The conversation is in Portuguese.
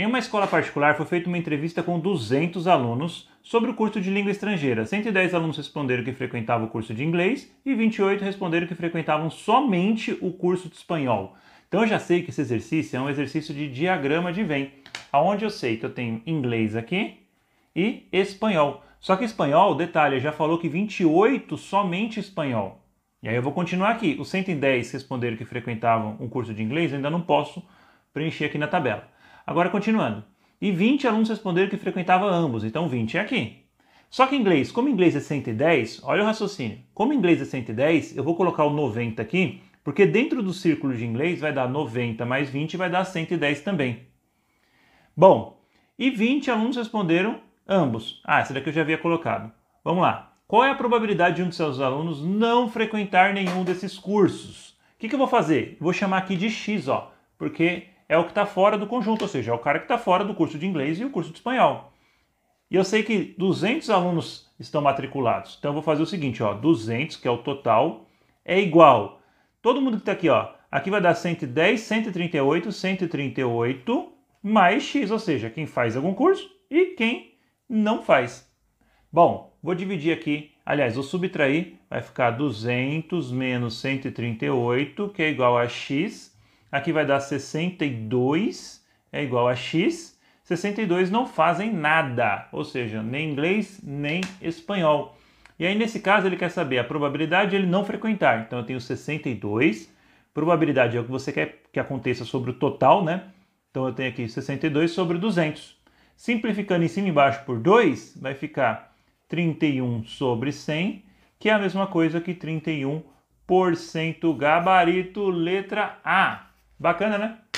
Em uma escola particular foi feita uma entrevista com 200 alunos sobre o curso de língua estrangeira. 110 alunos responderam que frequentavam o curso de inglês e 28 responderam que frequentavam somente o curso de espanhol. Então eu já sei que esse exercício é um exercício de diagrama de Venn, aonde eu sei que eu tenho inglês aqui e espanhol. Só que espanhol, detalhe, já falou que 28 somente espanhol. E aí eu vou continuar aqui. Os 110 responderam que frequentavam um curso de inglês, eu ainda não posso preencher aqui na tabela. Agora continuando. E 20 alunos responderam que frequentava ambos, então 20 é aqui. Só que inglês, como inglês é 110, olha o raciocínio. Como inglês é 110, eu vou colocar o 90 aqui, porque dentro do círculo de inglês vai dar 90 mais 20 vai dar 110 também. Bom, e 20 alunos responderam ambos. Ah, essa daqui eu já havia colocado. Vamos lá. Qual é a probabilidade de um de seus alunos não frequentar nenhum desses cursos? O que, que eu vou fazer? Vou chamar aqui de x, ó, porque é o que está fora do conjunto, ou seja, é o cara que está fora do curso de inglês e o curso de espanhol. E eu sei que 200 alunos estão matriculados. Então eu vou fazer o seguinte, ó, 200, que é o total, é igual. Todo mundo que está aqui, ó, aqui vai dar 110, 138, 138 mais x, ou seja, quem faz algum curso e quem não faz. Bom, vou dividir aqui, aliás, vou subtrair, vai ficar 200 menos 138, que é igual a x Aqui vai dar 62 é igual a x. 62 não fazem nada, ou seja, nem inglês nem espanhol. E aí, nesse caso, ele quer saber a probabilidade de ele não frequentar. Então, eu tenho 62. Probabilidade é o que você quer que aconteça sobre o total, né? Então, eu tenho aqui 62 sobre 200. Simplificando em cima e embaixo por 2, vai ficar 31 sobre 100, que é a mesma coisa que 31 por cento gabarito letra A. Bacana, né?